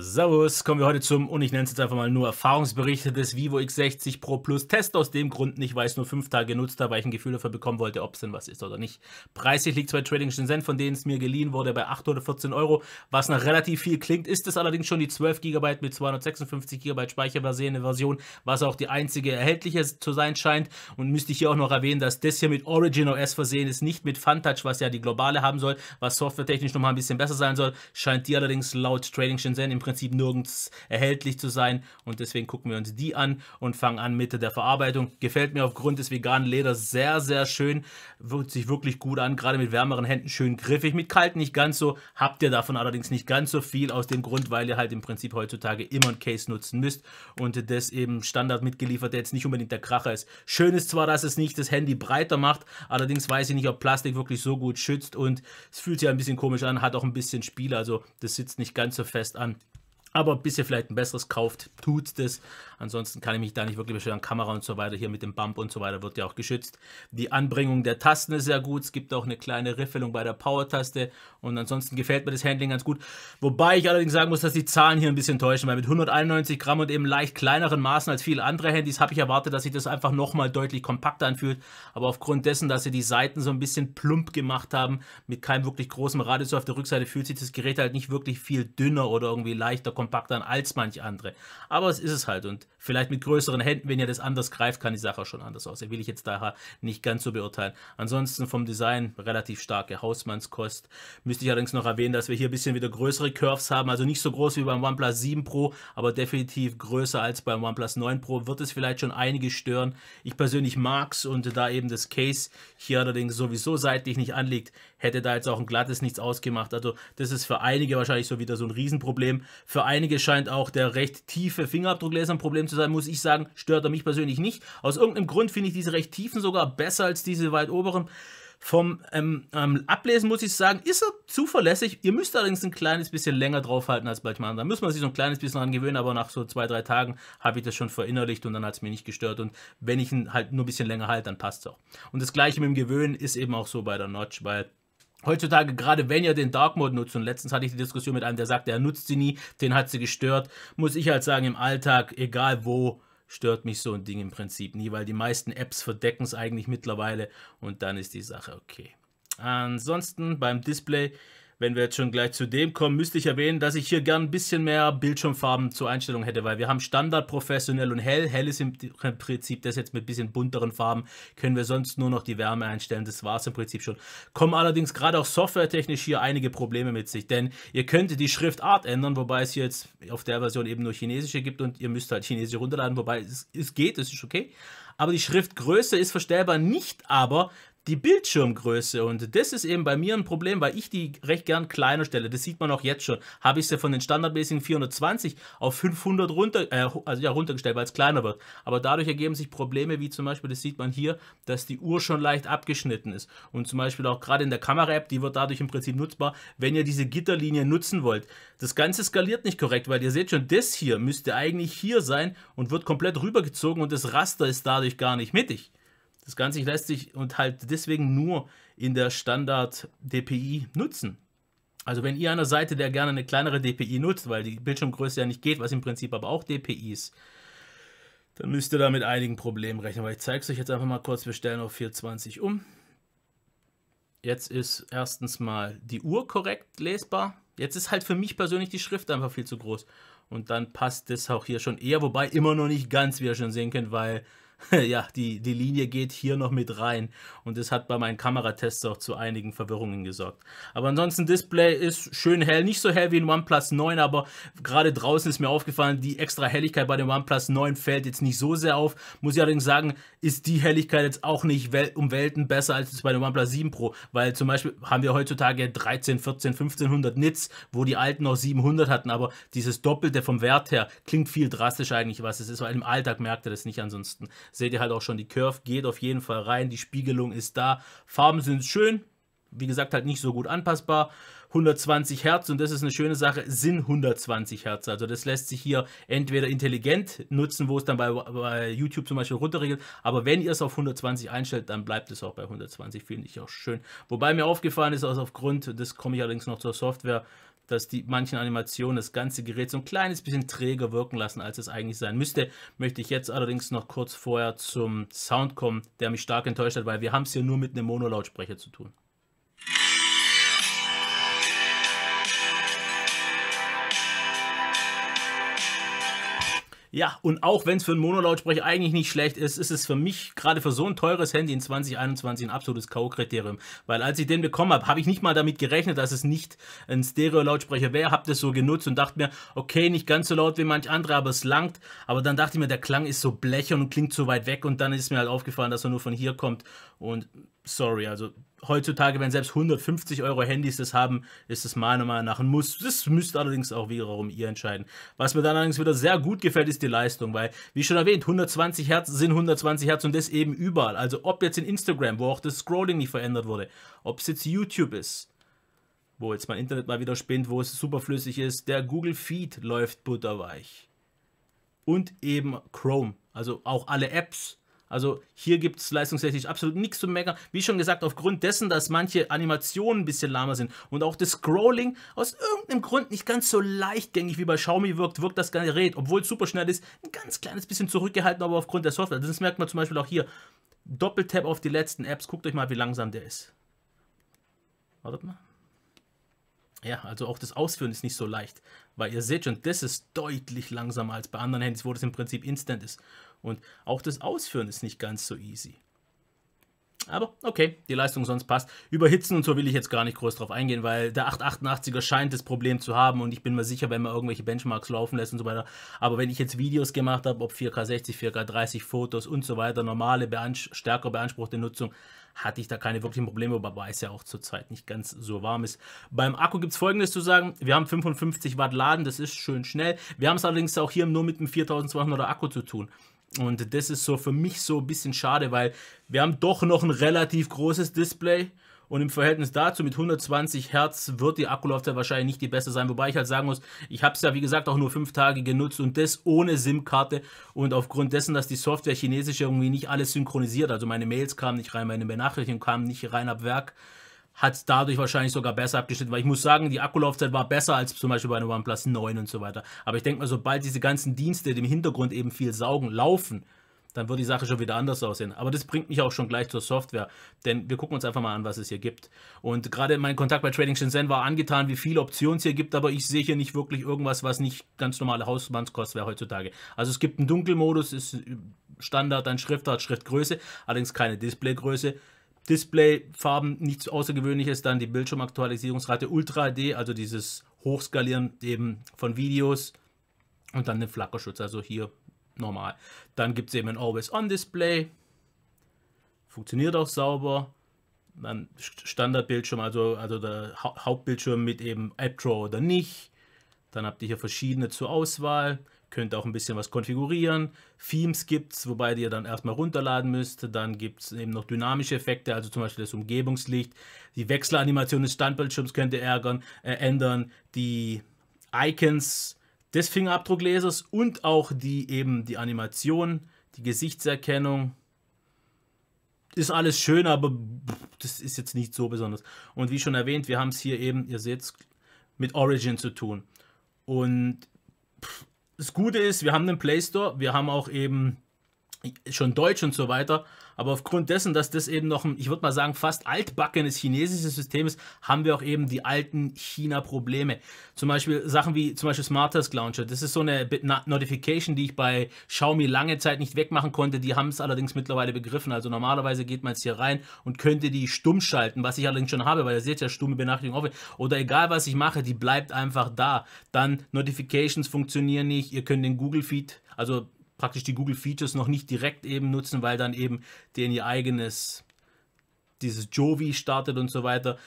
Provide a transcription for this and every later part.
Servus, kommen wir heute zum, und ich nenne es jetzt einfach mal nur Erfahrungsbericht des Vivo X60 Pro Plus Test. Aus dem Grund nicht, weil ich es nur fünf Tage genutzt habe, weil ich ein Gefühl dafür bekommen wollte, ob es denn was ist oder nicht. Preislich liegt es bei Trading Shenzhen, von denen es mir geliehen wurde, bei 814 Euro. Was nach relativ viel klingt, ist es allerdings schon die 12 GB mit 256 GB Speicher versehene Version, was auch die einzige erhältliche zu sein scheint. Und müsste ich hier auch noch erwähnen, dass das hier mit Origin OS versehen ist, nicht mit Funtouch, was ja die globale haben soll, was softwaretechnisch nochmal ein bisschen besser sein soll, scheint die allerdings laut Trading Shenzhen im Prinzip nirgends erhältlich zu sein. Und deswegen gucken wir uns die an und fangen an mit der Verarbeitung. Gefällt mir aufgrund des veganen Leders sehr, sehr schön. Wirkt sich wirklich gut an, gerade mit wärmeren Händen schön griffig. Mit kalten nicht ganz so. Habt ihr davon allerdings nicht ganz so viel, aus dem Grund, weil ihr halt im Prinzip heutzutage immer ein Case nutzen müsst und das eben Standard mitgeliefert, der jetzt nicht unbedingt der Kracher ist. Schön ist zwar, dass es nicht das Handy breiter macht, allerdings weiß ich nicht, ob Plastik wirklich so gut schützt und es fühlt sich ein bisschen komisch an, hat auch ein bisschen Spiel, also das sitzt nicht ganz so fest an. Aber bis ihr vielleicht ein besseres kauft, tut das. Ansonsten kann ich mich da nicht wirklich beschweren. Kamera und so weiter, hier mit dem Bump und so weiter wird ja auch geschützt. Die Anbringung der Tasten ist sehr gut. Es gibt auch eine kleine Riffelung bei der Power-Taste. Und ansonsten gefällt mir das Handling ganz gut. Wobei ich allerdings sagen muss, dass die Zahlen hier ein bisschen täuschen, weil mit 191 Gramm und eben leicht kleineren Maßen als viele andere Handys habe ich erwartet, dass sich das einfach nochmal deutlich kompakter anfühlt. Aber aufgrund dessen, dass sie die Seiten so ein bisschen plump gemacht haben, mit keinem wirklich großen Radius auf der Rückseite, fühlt sich das Gerät halt nicht wirklich viel dünner oder irgendwie leichter, kompakter kompakter an als manch andere. Aber es ist es halt und Vielleicht mit größeren Händen, wenn ihr das anders greift, kann die Sache schon anders aussehen. Will ich jetzt daher nicht ganz so beurteilen. Ansonsten vom Design relativ starke Hausmannskost. Müsste ich allerdings noch erwähnen, dass wir hier ein bisschen wieder größere Curves haben. Also nicht so groß wie beim OnePlus 7 Pro, aber definitiv größer als beim OnePlus 9 Pro. Wird es vielleicht schon einige stören. Ich persönlich mag es und da eben das Case hier allerdings sowieso seitlich nicht anliegt, hätte da jetzt auch ein glattes nichts ausgemacht. Also das ist für einige wahrscheinlich so wieder so ein Riesenproblem. Für einige scheint auch der recht tiefe Fingerabdruckleser ein Problem zu sein, muss ich sagen, stört er mich persönlich nicht. Aus irgendeinem Grund finde ich diese recht tiefen sogar besser als diese weit oberen. Vom ähm, ähm, Ablesen muss ich sagen, ist er zuverlässig. Ihr müsst allerdings ein kleines bisschen länger draufhalten als manchmal. Da muss man sich so ein kleines bisschen dran gewöhnen, aber nach so zwei, drei Tagen habe ich das schon verinnerlicht und dann hat es mir nicht gestört. Und wenn ich ihn halt nur ein bisschen länger halte, dann passt es auch. Und das gleiche mit dem Gewöhnen ist eben auch so bei der Notch, weil Heutzutage, gerade wenn ihr den Dark Mode nutzt, und letztens hatte ich die Diskussion mit einem, der sagte, er nutzt sie nie, den hat sie gestört, muss ich halt sagen, im Alltag, egal wo, stört mich so ein Ding im Prinzip nie, weil die meisten Apps verdecken es eigentlich mittlerweile und dann ist die Sache okay. Ansonsten beim Display wenn wir jetzt schon gleich zu dem kommen, müsste ich erwähnen, dass ich hier gern ein bisschen mehr Bildschirmfarben zur Einstellung hätte, weil wir haben Standard, Professionell und Hell. Hell ist im Prinzip das jetzt mit ein bisschen bunteren Farben. Können wir sonst nur noch die Wärme einstellen. Das war es im Prinzip schon. Kommen allerdings gerade auch softwaretechnisch hier einige Probleme mit sich, denn ihr könnt die Schriftart ändern, wobei es jetzt auf der Version eben nur chinesische gibt und ihr müsst halt chinesische runterladen, wobei es, es geht, es ist okay aber die Schriftgröße ist verstellbar, nicht aber die Bildschirmgröße. Und das ist eben bei mir ein Problem, weil ich die recht gern kleiner stelle. Das sieht man auch jetzt schon. Habe ich sie von den standardmäßigen 420 auf 500 runter, äh, also ja, runtergestellt, weil es kleiner wird. Aber dadurch ergeben sich Probleme, wie zum Beispiel, das sieht man hier, dass die Uhr schon leicht abgeschnitten ist. Und zum Beispiel auch gerade in der Kamera-App, die wird dadurch im Prinzip nutzbar, wenn ihr diese Gitterlinie nutzen wollt. Das Ganze skaliert nicht korrekt, weil ihr seht schon, das hier müsste eigentlich hier sein und wird komplett rübergezogen und das Raster ist dadurch gar nicht mittig. Das Ganze lässt sich und halt deswegen nur in der Standard-DPI nutzen. Also wenn ihr an einer Seite, der gerne eine kleinere DPI nutzt, weil die Bildschirmgröße ja nicht geht, was im Prinzip aber auch DPI ist, dann müsst ihr da mit einigen Problemen rechnen, weil ich zeige es euch jetzt einfach mal kurz, wir stellen auf 420 um. Jetzt ist erstens mal die Uhr korrekt lesbar. Jetzt ist halt für mich persönlich die Schrift einfach viel zu groß. Und dann passt das auch hier schon eher, wobei immer noch nicht ganz, wie ihr schon sehen könnt, weil ja, die, die Linie geht hier noch mit rein und das hat bei meinen Kameratests auch zu einigen Verwirrungen gesorgt. Aber ansonsten, Display ist schön hell, nicht so hell wie ein OnePlus 9, aber gerade draußen ist mir aufgefallen, die extra Helligkeit bei dem OnePlus 9 fällt jetzt nicht so sehr auf. Muss ich allerdings sagen, ist die Helligkeit jetzt auch nicht wel um Welten besser als bei dem OnePlus 7 Pro, weil zum Beispiel haben wir heutzutage 13, 14, 1500 Nits, wo die alten noch 700 hatten, aber dieses Doppelte vom Wert her klingt viel drastischer eigentlich was es ist, weil im Alltag merkt er das nicht ansonsten. Seht ihr halt auch schon, die Curve geht auf jeden Fall rein, die Spiegelung ist da, Farben sind schön, wie gesagt, halt nicht so gut anpassbar. 120 Hertz und das ist eine schöne Sache, sind 120 Hertz. Also das lässt sich hier entweder intelligent nutzen, wo es dann bei, bei YouTube zum Beispiel runterregelt, aber wenn ihr es auf 120 einstellt, dann bleibt es auch bei 120, finde ich auch schön. Wobei mir aufgefallen ist, also aufgrund, das komme ich allerdings noch zur Software, dass die manchen Animationen das ganze Gerät so ein kleines bisschen träger wirken lassen, als es eigentlich sein müsste. Möchte ich jetzt allerdings noch kurz vorher zum Sound kommen, der mich stark enttäuscht hat, weil wir haben es hier nur mit einem Monolautsprecher zu tun. Ja, und auch wenn es für einen Monolautsprecher eigentlich nicht schlecht ist, ist es für mich gerade für so ein teures Handy in 2021 ein absolutes K.O.-Kriterium. Weil als ich den bekommen habe, habe ich nicht mal damit gerechnet, dass es nicht ein Stereo-Lautsprecher wäre. Habe das so genutzt und dachte mir, okay, nicht ganz so laut wie manch andere, aber es langt. Aber dann dachte ich mir, der Klang ist so blechern und klingt so weit weg. Und dann ist mir halt aufgefallen, dass er nur von hier kommt. Und sorry, also heutzutage, wenn selbst 150 Euro Handys das haben, ist das meiner Meinung nach ein Muss. Das müsst allerdings auch wiederum ihr entscheiden. Was mir dann allerdings wieder sehr gut gefällt, ist die Leistung, weil, wie schon erwähnt, 120 Hertz sind 120 Hertz und das eben überall. Also ob jetzt in Instagram, wo auch das Scrolling nicht verändert wurde, ob es jetzt YouTube ist, wo jetzt mein Internet mal wieder spinnt, wo es superflüssig ist, der Google Feed läuft butterweich. Und eben Chrome, also auch alle Apps also hier gibt es leistungstechnisch absolut nichts zu meckern. Wie schon gesagt, aufgrund dessen, dass manche Animationen ein bisschen lahmer sind und auch das Scrolling aus irgendeinem Grund nicht ganz so leichtgängig wie bei Xiaomi wirkt, wirkt das Gerät, obwohl es super schnell ist, ein ganz kleines bisschen zurückgehalten, aber aufgrund der Software. Das merkt man zum Beispiel auch hier. Doppeltap auf die letzten Apps. Guckt euch mal, wie langsam der ist. Wartet mal. Ja, also auch das Ausführen ist nicht so leicht, weil ihr seht schon, das ist deutlich langsamer als bei anderen Handys, wo das im Prinzip instant ist. Und auch das Ausführen ist nicht ganz so easy. Aber okay, die Leistung sonst passt. Überhitzen und so will ich jetzt gar nicht groß drauf eingehen, weil der 888er scheint das Problem zu haben und ich bin mir sicher, wenn man irgendwelche Benchmarks laufen lässt und so weiter. Aber wenn ich jetzt Videos gemacht habe, ob 4K60, 4K30, Fotos und so weiter, normale, beans stärker beanspruchte Nutzung, hatte ich da keine wirklichen Probleme, wobei es ja auch zurzeit nicht ganz so warm ist. Beim Akku gibt es folgendes zu sagen, wir haben 55 Watt Laden, das ist schön schnell. Wir haben es allerdings auch hier nur mit einem 4200er Akku zu tun. Und das ist so für mich so ein bisschen schade, weil wir haben doch noch ein relativ großes Display. Und im Verhältnis dazu mit 120 Hertz wird die Akkulaufzeit wahrscheinlich nicht die beste sein. Wobei ich halt sagen muss, ich habe es ja wie gesagt auch nur fünf Tage genutzt und das ohne SIM-Karte. Und aufgrund dessen, dass die Software chinesisch irgendwie nicht alles synchronisiert, also meine Mails kamen nicht rein, meine Benachrichtigungen kamen nicht rein ab Werk, hat dadurch wahrscheinlich sogar besser abgeschnitten, weil ich muss sagen, die Akkulaufzeit war besser als zum Beispiel bei einer OnePlus 9 und so weiter. Aber ich denke mal, sobald diese ganzen Dienste im Hintergrund eben viel saugen, laufen, dann wird die Sache schon wieder anders aussehen. Aber das bringt mich auch schon gleich zur Software, denn wir gucken uns einfach mal an, was es hier gibt. Und gerade mein Kontakt bei Trading Shenzhen war angetan, wie viele Optionen es hier gibt, aber ich sehe hier nicht wirklich irgendwas, was nicht ganz normale Hausmannskost wäre heutzutage. Also es gibt einen Dunkelmodus, ist Standard dann Schriftart, Schriftgröße, allerdings keine Displaygröße. Displayfarben nichts Außergewöhnliches, dann die Bildschirmaktualisierungsrate Ultra HD, also dieses Hochskalieren eben von Videos und dann den Flackerschutz, also hier normal. Dann gibt es eben ein Always-On-Display, funktioniert auch sauber. Dann Standardbildschirm, also, also der ha Hauptbildschirm mit eben AppDraw oder nicht. Dann habt ihr hier verschiedene zur Auswahl könnt auch ein bisschen was konfigurieren. Themes gibt es, wobei ihr dann erstmal runterladen müsst. Dann gibt es eben noch dynamische Effekte, also zum Beispiel das Umgebungslicht. Die Wechselanimation des Standbildschirms könnt ihr ärgern, äh, ändern. Die Icons des Fingerabdrucklesers und auch die eben die Animation, die Gesichtserkennung. Ist alles schön, aber das ist jetzt nicht so besonders. Und wie schon erwähnt, wir haben es hier eben, ihr seht es, mit Origin zu tun. Und das Gute ist, wir haben einen Play Store, wir haben auch eben schon deutsch und so weiter. Aber aufgrund dessen, dass das eben noch ein, ich würde mal sagen, fast altbackenes chinesisches System ist, haben wir auch eben die alten China-Probleme. Zum Beispiel Sachen wie zum Beispiel Smart Task Launcher. Das ist so eine Notification, die ich bei Xiaomi lange Zeit nicht wegmachen konnte. Die haben es allerdings mittlerweile begriffen. Also normalerweise geht man jetzt hier rein und könnte die stumm schalten, was ich allerdings schon habe, weil ihr seht ja stumme Benachrichtigung offen. Oder egal was ich mache, die bleibt einfach da. Dann Notifications funktionieren nicht. Ihr könnt den Google Feed also praktisch die Google Features noch nicht direkt eben nutzen, weil dann eben denen ihr eigenes, dieses Jovi startet und so weiter.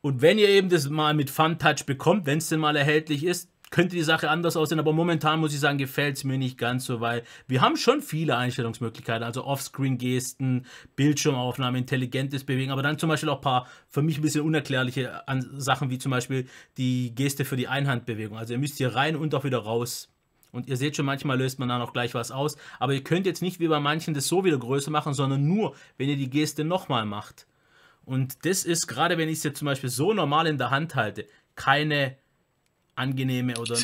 Und wenn ihr eben das mal mit Fun Touch bekommt, wenn es denn mal erhältlich ist, könnte die Sache anders aussehen, aber momentan muss ich sagen, gefällt es mir nicht ganz so, weil wir haben schon viele Einstellungsmöglichkeiten, also Offscreen-Gesten, Bildschirmaufnahme, intelligentes Bewegen, aber dann zum Beispiel auch ein paar für mich ein bisschen unerklärliche Sachen, wie zum Beispiel die Geste für die Einhandbewegung. Also ihr müsst hier rein und auch wieder raus und ihr seht schon, manchmal löst man da noch gleich was aus. Aber ihr könnt jetzt nicht wie bei manchen das so wieder größer machen, sondern nur, wenn ihr die Geste nochmal macht. Und das ist, gerade wenn ich es jetzt zum Beispiel so normal in der Hand halte, keine angenehme oder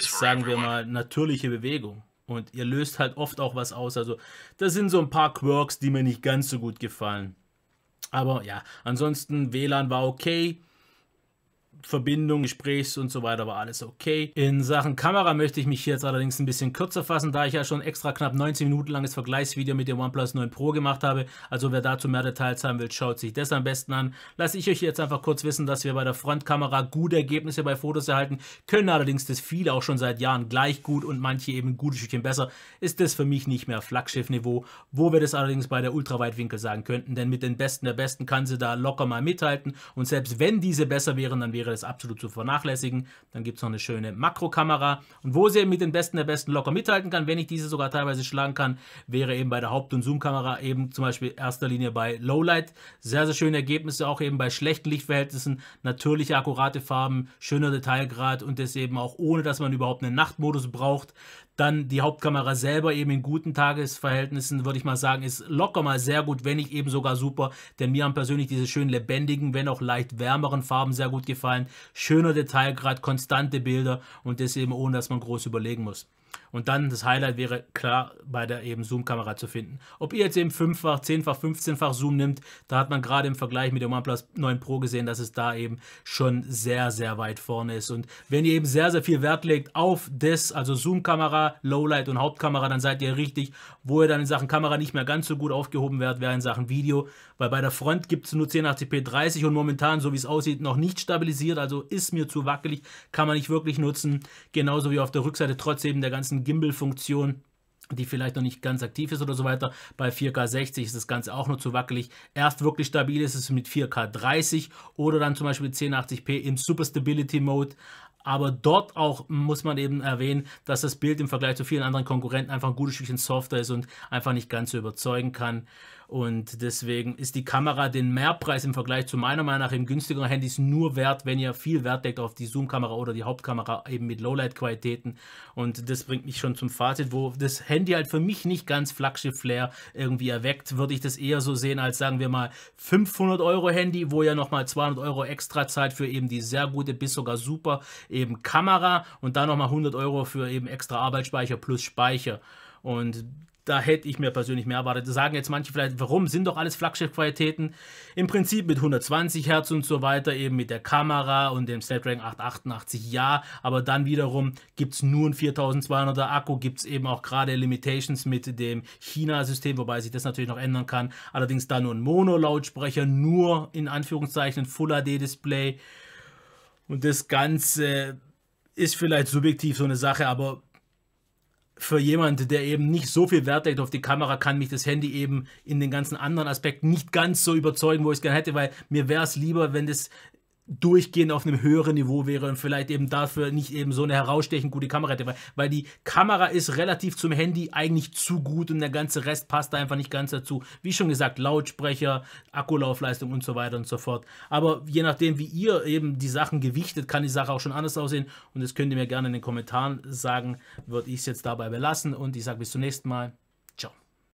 sagen wir mal natürliche Bewegung. Und ihr löst halt oft auch was aus. Also das sind so ein paar Quirks, die mir nicht ganz so gut gefallen. Aber ja, ansonsten WLAN war okay. Verbindung, Gesprächs und so weiter war alles okay. In Sachen Kamera möchte ich mich jetzt allerdings ein bisschen kürzer fassen, da ich ja schon extra knapp 19 Minuten langes Vergleichsvideo mit dem OnePlus 9 Pro gemacht habe. Also wer dazu mehr Details haben will, schaut sich das am besten an. Lasse ich euch jetzt einfach kurz wissen, dass wir bei der Frontkamera gute Ergebnisse bei Fotos erhalten, können allerdings das viele auch schon seit Jahren gleich gut und manche eben ein gutes Stückchen besser. Ist das für mich nicht mehr Flaggschiff-Niveau, wo wir das allerdings bei der Ultraweitwinkel sagen könnten, denn mit den Besten der Besten kann sie da locker mal mithalten und selbst wenn diese besser wären, dann wäre ist absolut zu vernachlässigen. Dann gibt es noch eine schöne Makrokamera. Und wo sie mit den Besten der Besten locker mithalten kann, wenn ich diese sogar teilweise schlagen kann, wäre eben bei der Haupt- und Zoomkamera eben zum Beispiel erster Linie bei Lowlight. Sehr, sehr schöne Ergebnisse, auch eben bei schlechten Lichtverhältnissen. Natürliche, akkurate Farben, schöner Detailgrad und das eben auch ohne, dass man überhaupt einen Nachtmodus braucht. Dann die Hauptkamera selber eben in guten Tagesverhältnissen, würde ich mal sagen, ist locker mal sehr gut, wenn nicht eben sogar super. Denn mir haben persönlich diese schönen lebendigen, wenn auch leicht wärmeren Farben sehr gut gefallen. Schöner Detailgrad, konstante Bilder und das eben ohne, dass man groß überlegen muss. Und dann das Highlight wäre klar bei der eben Zoom-Kamera zu finden. Ob ihr jetzt eben 5-fach, 10-fach, 15-fach Zoom nimmt, da hat man gerade im Vergleich mit dem OnePlus 9 Pro gesehen, dass es da eben schon sehr, sehr weit vorne ist. Und wenn ihr eben sehr, sehr viel Wert legt auf das, also Zoom-Kamera, Lowlight und Hauptkamera, dann seid ihr richtig, wo ihr dann in Sachen Kamera nicht mehr ganz so gut aufgehoben werdet, wäre in Sachen Video, weil bei der Front gibt es nur 1080p 30 und momentan, so wie es aussieht, noch nicht stabilisiert, also ist mir zu wackelig, kann man nicht wirklich nutzen, genauso wie auf der Rückseite, trotz eben der ganzen Gimbal-Funktion die vielleicht noch nicht ganz aktiv ist oder so weiter. Bei 4K 60 ist das Ganze auch nur zu wackelig. Erst wirklich stabil ist es mit 4K 30 oder dann zum Beispiel 1080p im Super Stability Mode. Aber dort auch muss man eben erwähnen, dass das Bild im Vergleich zu vielen anderen Konkurrenten einfach ein gutes Stückchen softer ist und einfach nicht ganz so überzeugen kann. Und deswegen ist die Kamera den Mehrpreis im Vergleich zu meiner Meinung nach im günstigeren Handys nur wert, wenn ihr viel Wert legt auf die Zoom-Kamera oder die Hauptkamera eben mit Lowlight-Qualitäten. Und das bringt mich schon zum Fazit, wo das Handy halt für mich nicht ganz Flaggschiff-Flair irgendwie erweckt, würde ich das eher so sehen als sagen wir mal 500 Euro Handy, wo ihr nochmal 200 Euro extra zahlt für eben die sehr gute bis sogar super eben Kamera und dann nochmal 100 Euro für eben extra Arbeitsspeicher plus Speicher. Und da hätte ich mir persönlich mehr erwartet. Da sagen jetzt manche vielleicht, warum sind doch alles Flaggschiff-Qualitäten? Im Prinzip mit 120 Hertz und so weiter, eben mit der Kamera und dem Snapdragon 888, ja, aber dann wiederum gibt es nur einen 4200er Akku, gibt es eben auch gerade Limitations mit dem China-System, wobei sich das natürlich noch ändern kann. Allerdings da nur ein Mono-Lautsprecher, nur in Anführungszeichen ein Full-HD-Display. Und das Ganze ist vielleicht subjektiv so eine Sache, aber für jemanden, der eben nicht so viel Wert legt auf die Kamera, kann mich das Handy eben in den ganzen anderen Aspekten nicht ganz so überzeugen, wo ich es gerne hätte, weil mir wäre es lieber, wenn das durchgehend auf einem höheren Niveau wäre und vielleicht eben dafür nicht eben so eine herausstechend gute Kamera hätte, weil, weil die Kamera ist relativ zum Handy eigentlich zu gut und der ganze Rest passt da einfach nicht ganz dazu. Wie schon gesagt, Lautsprecher, Akkulaufleistung und so weiter und so fort. Aber je nachdem, wie ihr eben die Sachen gewichtet, kann die Sache auch schon anders aussehen und das könnt ihr mir gerne in den Kommentaren sagen, würde ich es jetzt dabei belassen und ich sage bis zum nächsten Mal.